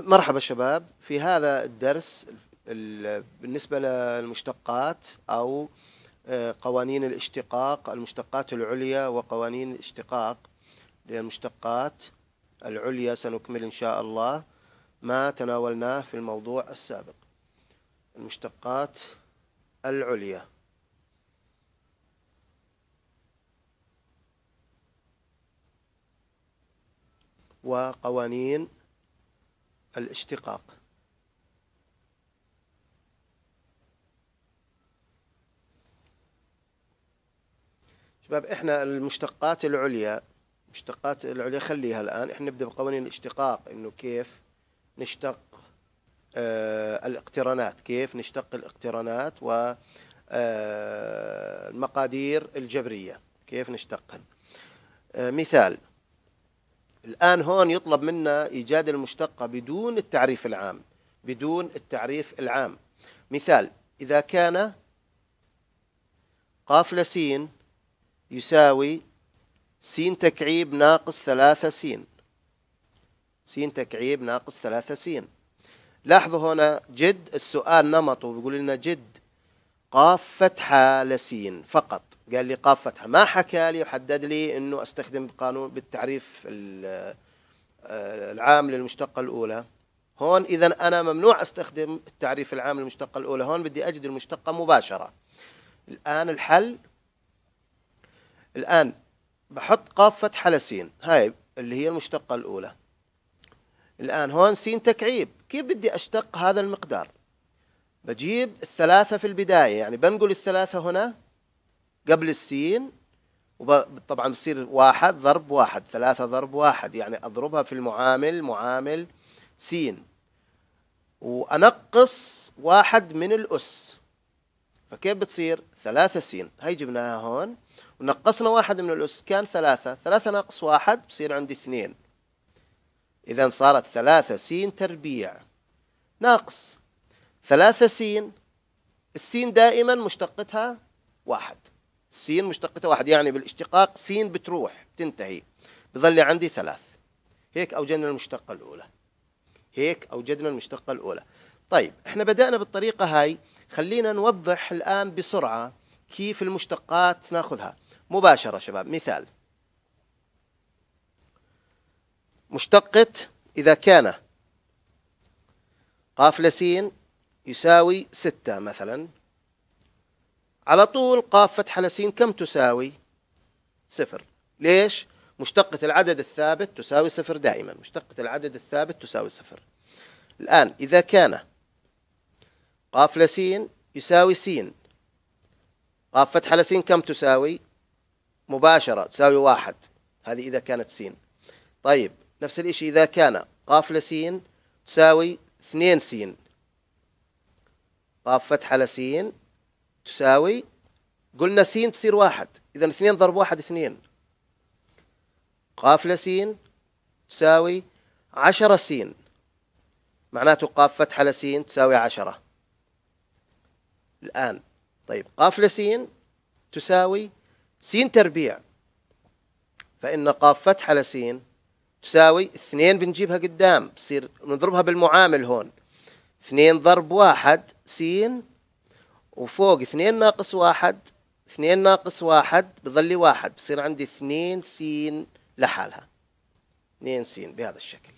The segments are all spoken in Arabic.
مرحبا شباب في هذا الدرس بالنسبة للمشتقات أو آه، قوانين الاشتقاق المشتقات العليا وقوانين الاشتقاق للمشتقات العليا سنكمل إن شاء الله ما تناولناه في الموضوع السابق المشتقات العليا وقوانين الاشتقاق شباب احنا المشتقات العليا مشتقات العليا خليها الان احنا نبدا بقوانين الاشتقاق انه كيف نشتق آه الاقترانات كيف نشتق الاقترانات و آه، المقادير الجبريه كيف نشتقها آه مثال الآن هون يطلب منا إيجاد المشتقة بدون التعريف العام بدون التعريف العام مثال إذا كان قاف لسين يساوي سين تكعيب ناقص ثلاثة سين سين تكعيب ناقص ثلاثة سين لاحظوا هنا جد السؤال نمطه بيقول لنا جد قاف فتحة لسين فقط قال لي قاف فتحه ما حكى لي وحدد لي انه استخدم قانون بالتعريف آه، العام للمشتقه الاولى هون اذا انا ممنوع استخدم التعريف العام للمشتقه الاولى هون بدي اجد المشتقه مباشره الان الحل الان بحط قاف فتحه لسين هاي اللي هي المشتقه الاولى الان هون سين تكعيب كيف بدي اشتق هذا المقدار بجيب الثلاثه في البدايه يعني بنقل الثلاثه هنا قبل السين طبعا بصير واحد ضرب واحد ثلاثة ضرب واحد يعني أضربها في المعامل معامل سين وأنقص واحد من الأس فكيف بتصير ثلاثة سين هاي جبناها هون ونقصنا واحد من الأس كان ثلاثة ثلاثة ناقص واحد بصير عندي اثنين إذا صارت ثلاثة سين تربيع ناقص ثلاثة سين السين دائما مشتقتها واحد سين مشتقة واحد يعني بالاشتقاق سين بتروح بتنتهي بظل عندي ثلاث هيك أوجدنا المشتقة الأولى هيك أوجدنا المشتقة الأولى طيب احنا بدأنا بالطريقة هاي خلينا نوضح الآن بسرعة كيف المشتقات ناخذها مباشرة شباب مثال مشتقة إذا كان قاف لسين يساوي ستة مثلا على طول قاف فتحة لسين كم تساوي صفر ليش مشتقة العدد الثابت تساوي صفر دائما مشتقة العدد الثابت تساوي صفر الآن إذا كان قاف لسين يساوي سين قاف فتحة لسين كم تساوي مباشرة تساوي واحد هذه إذا كانت سين طيب نفس الإشي إذا كان قاف لسين تساوي اثنين سين قاف فتحة لسين تساوي قلنا سين تصير واحد إذا اثنين ضرب واحد اثنين قاف لسين تساوي عشرة سين معناته قاف فتحة لسين تساوي عشرة الآن طيب قاف لسين تساوي سين تربيع فإن قاف فتحة لسين تساوي اثنين بنجيبها قدام بصير نضربها بالمعامل هون اثنين ضرب واحد سين وفوق اثنين ناقص واحد اثنين ناقص واحد بظل لي واحد بصير عندي اثنين سين لحالها اثنين سين بهذا الشكل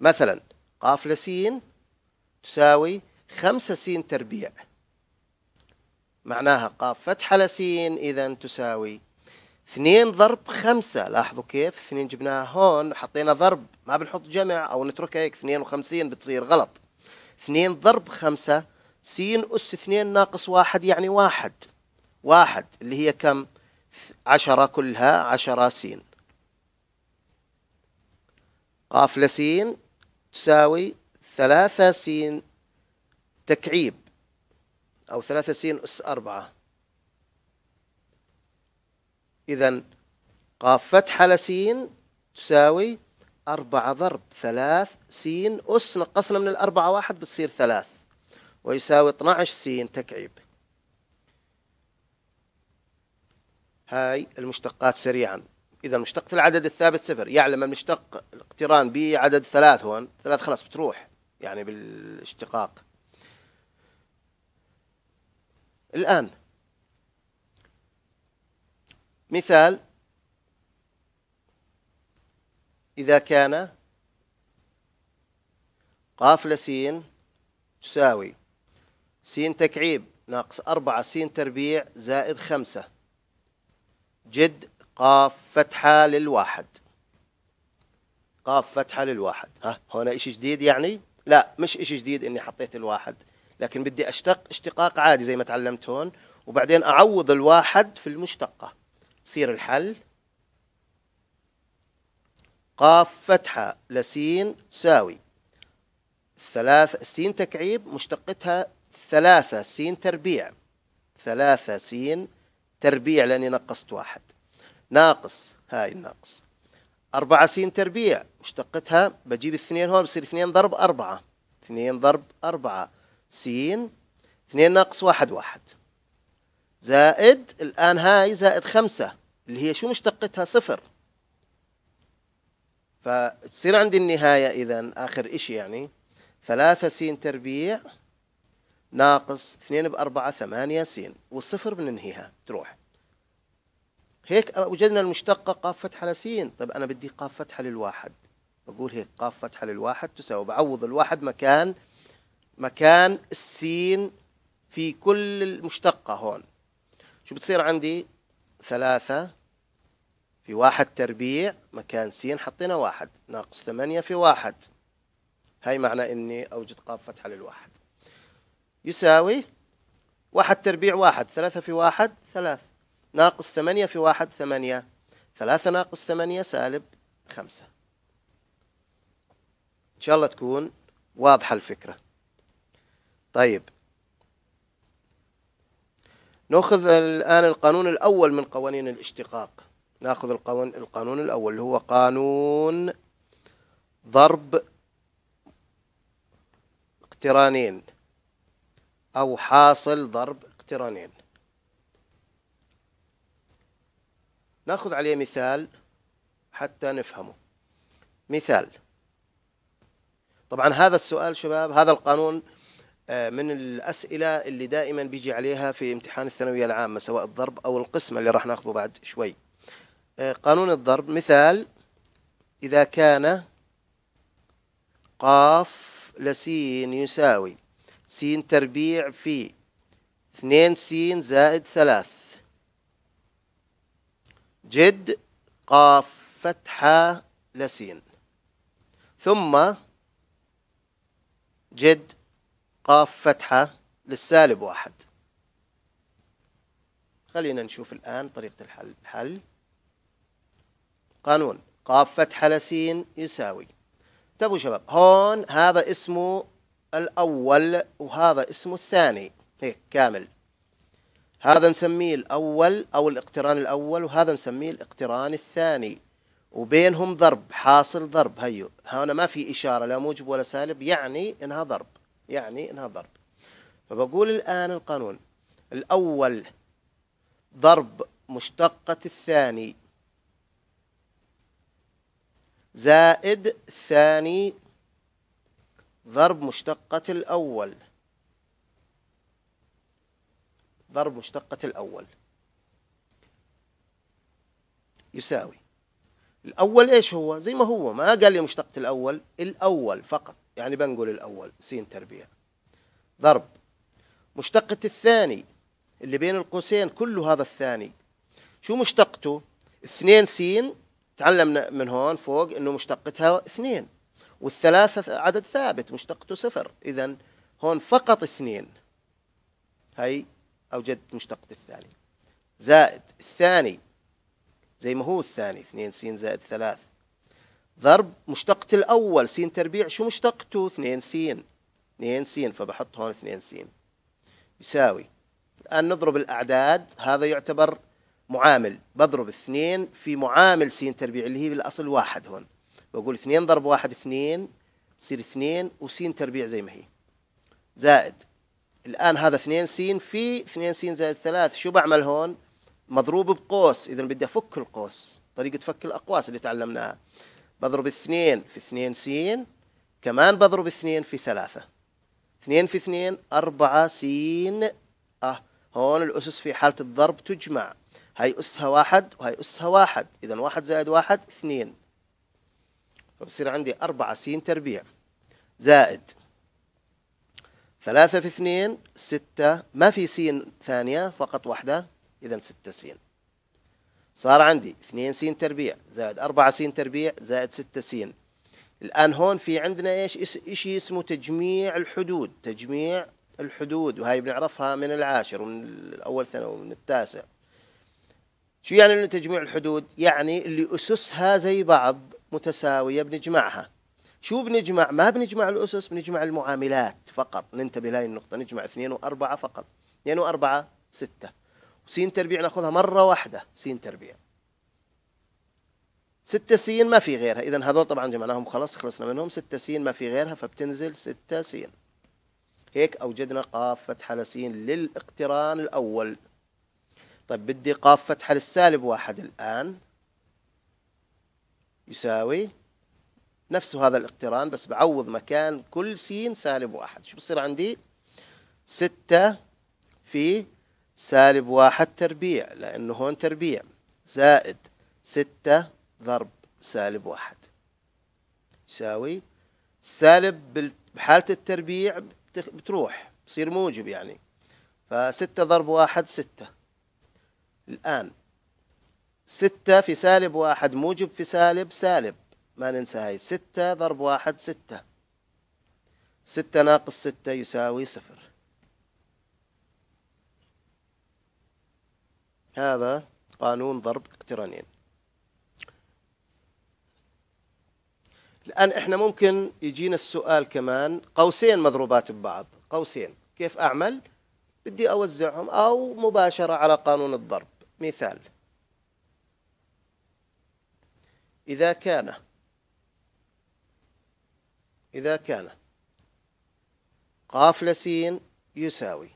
مثلا قاف لسين تساوي خمسة سين تربيع معناها قاف فتحة لسين إذا تساوي اثنين ضرب خمسة لاحظوا كيف اثنين جبناها هون حطينا ضرب ما بنحط جمع أو نتركها هيك اثنين وخمسين بتصير غلط 2 ضرب 5 س أس 2 ناقص 1 يعني 1 1 اللي هي كم 10 كلها 10 س قاف س تساوي 3 س تكعيب أو 3 س أس 4 إذا قاف فتحة لسين تساوي أربعة ضرب ثلاث سين أس نقصنا من الأربعة واحد بتصير ثلاث ويساوي 12 سين تكعيب هاي المشتقات سريعا إذا مشتقة العدد الثابت صفر يعني لما نشتق الاقتران بعدد ثلاث هون ثلاث خلاص بتروح يعني بالاشتقاق الآن مثال إذا كان قاف لسين تساوي سين تكعيب ناقص أربعة سين تربيع زائد خمسة جد قاف فتحة للواحد قاف فتحة للواحد ها هنا إشي جديد يعني لا مش إشي جديد إني حطيت الواحد لكن بدي أشتق اشتقاق عادي زي ما تعلمت هون وبعدين أعوض الواحد في المشتقة بصير الحل قاف فتحة لسين ساوي ثلاث سين تكعيب مشتقتها ثلاثة سين تربيع ثلاثة سين تربيع لأني نقصت واحد ناقص هاي الناقص أربعة سين تربيع مشتقتها بجيب اثنين هون بصير اثنين ضرب أربعة اثنين ضرب أربعة سين اثنين ناقص واحد واحد زائد الآن هاي زائد خمسة اللي هي شو مشتقتها صفر فتصير عندي النهاية إذا آخر إشي يعني ثلاثة سين تربيع ناقص اثنين بأربعة ثمانية سين والصفر بننهيها تروح هيك وجدنا المشتقة قاف فتحة لسين طيب أنا بدي قاف فتحة للواحد بقول هيك قاف فتحة للواحد تساوي بعوض الواحد مكان مكان السين في كل المشتقة هون شو بتصير عندي ثلاثة في واحد تربيع مكان سين حطينا واحد ناقص ثمانية في واحد هاي معنى إني أوجد قاف فتحة للواحد يساوي واحد تربيع واحد ثلاثة في واحد ثلاث ناقص ثمانية في واحد ثمانية ثلاثة ناقص ثمانية سالب خمسة إن شاء الله تكون واضحة الفكرة طيب نأخذ الآن القانون الأول من قوانين الاشتقاق ناخذ القانون القانون الأول اللي هو قانون ضرب اقترانين أو حاصل ضرب اقترانين ناخذ عليه مثال حتى نفهمه مثال طبعا هذا السؤال شباب هذا القانون آه، من الأسئلة اللي دائما بيجي عليها في امتحان الثانوية العامة سواء الضرب أو القسمة اللي راح ناخذه بعد شوي آه، قانون الضرب مثال إذا كان قاف لسين يساوي سين تربيع في اثنين سين زائد ثلاث جد قاف فتحة لسين ثم جد قاف فتحة للسالب واحد خلينا نشوف الآن طريقة الحل, الحل. قانون قاف فتحة لسين يساوي تبوا شباب هون هذا اسمه الأول وهذا اسمه الثاني هيك إيه، كامل هذا نسميه الأول أو الاقتران الأول وهذا نسميه الاقتران الثاني وبينهم ضرب حاصل ضرب هيو هنا ما في إشارة لا موجب ولا سالب يعني إنها ضرب يعني إنها ضرب فبقول الآن القانون الأول ضرب مشتقة الثاني زائد ثاني ضرب مشتقة الأول ضرب مشتقة الأول يساوي الأول إيش هو زي ما هو ما قال لي مشتقة الأول الأول فقط يعني بنقول الأول س تربيع ضرب مشتقة الثاني اللي بين القوسين كله هذا الثاني شو مشتقته اثنين سين تعلمنا من هون فوق انه مشتقتها اثنين والثلاثة عدد ثابت مشتقته صفر اذا هون فقط اثنين هاي اوجدت مشتقة الثاني زائد الثاني زي ما هو الثاني اثنين س زائد ثلاث ضرب مشتقة الاول س تربيع شو مشتقته اثنين س اثنين س فبحط هون اثنين س يساوي الآن نضرب الأعداد هذا يعتبر معامل بضرب اثنين في معامل س تربيع اللي هي بالاصل واحد هون بقول اثنين ضرب واحد اثنين بصير اثنين وس تربيع زي ما هي زائد الان هذا اثنين س في اثنين س زائد ثلاث شو بعمل هون؟ مضروب بقوس اذا بدي افك القوس طريقه فك الاقواس اللي تعلمناها بضرب اثنين في اثنين س كمان بضرب اثنين في ثلاثه اثنين في اثنين أربعة سين اه هون الأسس في حالة الضرب تجمع هاي أسها واحد وهاي أسها واحد إذا واحد زائد واحد اثنين فبصير عندي أربعة سين تربيع زائد ثلاثة في اثنين ستة ما في سين ثانية فقط واحدة إذا ستة سين صار عندي اثنين سين تربيع زائد أربعة سين تربيع زائد ستة سين الآن هون في عندنا إيش إشي اسمه تجميع الحدود تجميع الحدود وهي بنعرفها من العاشر ومن الأول ثانوي ومن التاسع شو يعني تجميع الحدود؟ يعني اللي أسسها زي بعض متساوية بنجمعها شو بنجمع؟ ما بنجمع الأسس بنجمع المعاملات فقط ننتبه لهي النقطة نجمع اثنين وأربعة فقط اثنين وأربعة ستة وسين تربيع ناخذها مرة واحدة سين تربيع ستة سين ما في غيرها إذا هذول طبعا جمعناهم خلاص خلصنا منهم ستة سين ما في غيرها فبتنزل ستة سين هيك أوجدنا قاف فتحة لسين للاقتران الأول طيب بدي قاف فتحة للسالب واحد الآن يساوي نفس هذا الاقتران بس بعوض مكان كل سين سالب واحد شو بصير عندي ستة في سالب واحد تربيع لأنه هون تربيع زائد ستة ضرب سالب واحد يساوي سالب بحالة التربيع بتروح بصير موجب يعني فستة ضرب واحد ستة الآن ستة في سالب واحد موجب في سالب سالب ما ننسى هاي ستة ضرب واحد ستة ستة ناقص ستة يساوي صفر هذا قانون ضرب اقترانين الآن إحنا ممكن يجينا السؤال كمان قوسين مضروبات ببعض قوسين كيف أعمل؟ بدي أوزعهم أو مباشرة على قانون الضرب مثال إذا كان إذا كان قاف لسين يساوي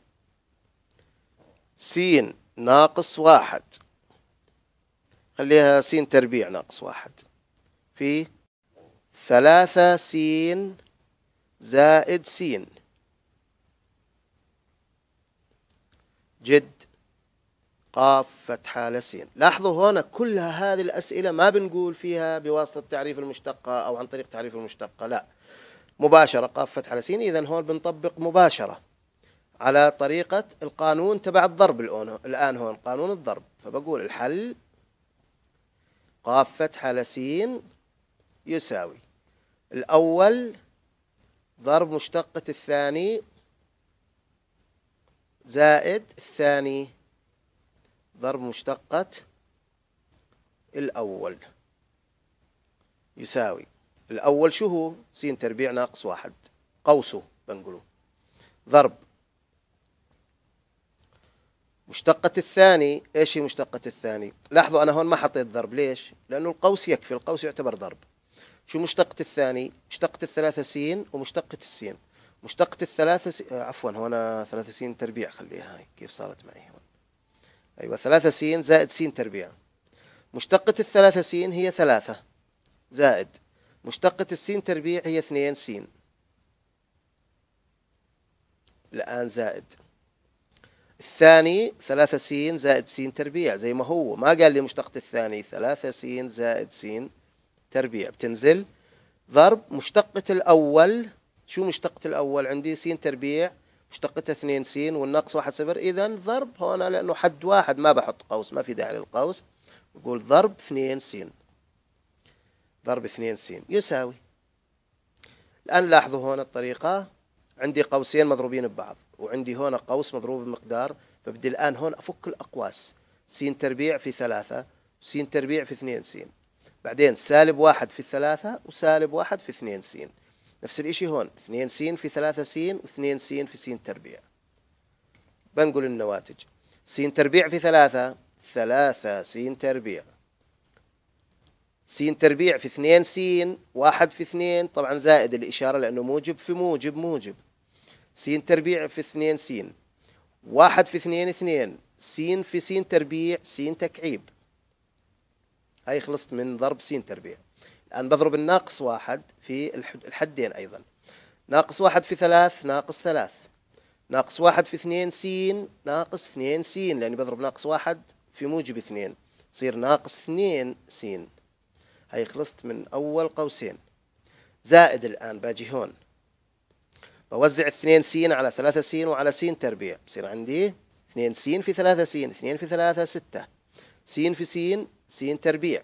سين ناقص واحد خليها سين تربيع ناقص واحد في ثلاثة سين زائد سين جد قاف فتحة لسين لاحظوا هنا كل هذه الأسئلة ما بنقول فيها بواسطة تعريف المشتقة أو عن طريق تعريف المشتقة لا مباشرة قاف فتحة لسين إذا هون بنطبق مباشرة على طريقة القانون تبع الضرب الآن هون قانون الضرب فبقول الحل قاف فتحة لسين يساوي الأول ضرب مشتقة الثاني زائد الثاني ضرب مشتقة الأول يساوي الأول شو هو س تربيع ناقص واحد قوسه بنقوله ضرب مشتقة الثاني ايش هي مشتقة الثاني لاحظوا انا هون ما حطيت ضرب ليش لانه القوس يكفي القوس يعتبر ضرب شو مشتقة الثاني مشتقة الثلاثة سين ومشتقة السين مشتقة الثلاثة س... آه، عفوا هون ثلاثة سين تربيع خليها هاي كيف صارت معي هون أيوة ثلاثة سين زائد سين تربيع مشتقة الثلاثة سين هي ثلاثة زائد مشتقة السين تربيع هي اثنين سين الآن زائد الثاني ثلاثة سين زائد سين تربيع زي ما هو ما قال لي مشتقة الثاني ثلاثة سين زائد سين تربيع بتنزل ضرب مشتقة الأول شو مشتقة الأول عندي سين تربيع اشتقت 2 س والنقص واحد صفر اذا ضرب هنا لانه حد واحد ما بحط قوس ما في داعي للقوس بقول ضرب 2 س ضرب 2 س يساوي الان لاحظوا هنا الطريقه عندي قوسين مضروبين ببعض وعندي هنا قوس مضروب بمقدار فبدي الان هون افك الاقواس س تربيع في ثلاثة س تربيع في 2 س بعدين سالب واحد في الثلاثة وسالب واحد في 2 س نفس الإشي هون 2 س في 3 س و2 س في س تربيع بنقل النواتج س تربيع في 3 3 س تربيع س تربيع في 2 س 1 في 2 طبعا زائد الإشارة لأنه موجب في موجب موجب س تربيع في 2 س 1 في 2 2 س في س تربيع س تكعيب هاي خلصت من ضرب س تربيع الآن بضرب الناقص واحد في الحدين أيضا ناقص واحد في ثلاث ناقص ثلاث ناقص واحد في اثنين سين ناقص اثنين سين لأني بضرب ناقص واحد في موجب اثنين يصير ناقص اثنين سين هاي خلصت من أول قوسين زائد الآن باجي هون بوزع اثنين سين على ثلاثة سين وعلى سين تربيع بصير عندي اثنين سين في ثلاثة سين اثنين في ثلاثة ستة سين في سين سين تربيع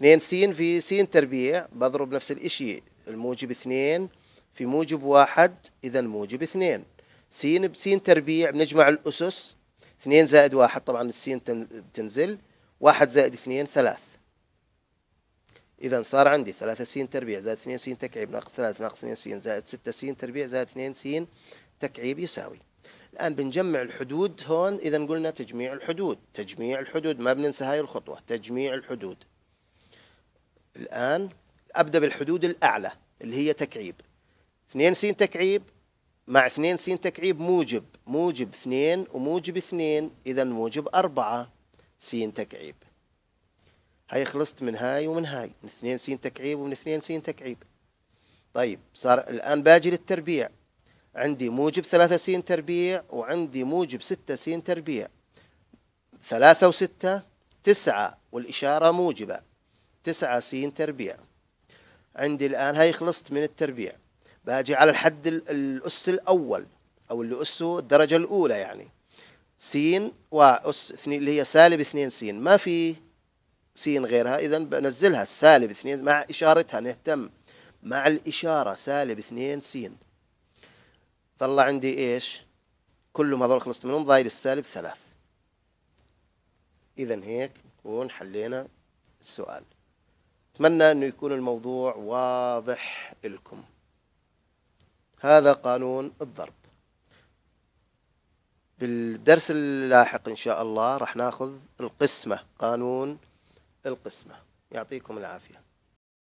2 س في س تربيع بضرب نفس الشيء الموجب 2 في موجب واحد إذا موجب 2 س بس تربيع بنجمع الأسس 2 زائد واحد طبعا السين بتنزل واحد زائد اثنين ثلاث إذا صار عندي ثلاثة س تربيع زائد اثنين س تكعيب ناقص ثلاثة ناقص اثنين س زائد ستة س تربيع زائد اثنين س تكعيب يساوي الآن بنجمع الحدود هون إذا قلنا تجميع الحدود تجميع الحدود ما بننسى هاي الخطوة تجميع الحدود الآن أبدأ بالحدود الأعلى اللي هي تكعيب اثنين سين تكعيب مع اثنين سين تكعيب موجب موجب اثنين وموجب اثنين إذا موجب أربعة سين تكعيب هاي خلصت من هاي ومن هاي من اثنين سين تكعيب ومن اثنين سين تكعيب طيب صار الآن باجي للتربيع عندي موجب ثلاثة سين تربيع وعندي موجب ستة سين تربيع ثلاثة وستة تسعة والإشارة موجبة تسعة سين تربيع عندي الآن هاي خلصت من التربيع باجي على الحد الأس الأول أو اللي أسه الدرجة الأولى يعني سين وأس اثنين اللي هي سالب اثنين سين ما في سين غيرها إذا بنزلها سالب اثنين مع إشارتها نهتم مع الإشارة سالب اثنين سين طلع عندي إيش كلهم هذول خلصت منهم ضايل السالب ثلاث إذا هيك نكون حلينا السؤال أتمنى أنه يكون الموضوع واضح لكم هذا قانون الضرب بالدرس اللاحق إن شاء الله راح ناخذ القسمة قانون القسمة يعطيكم العافية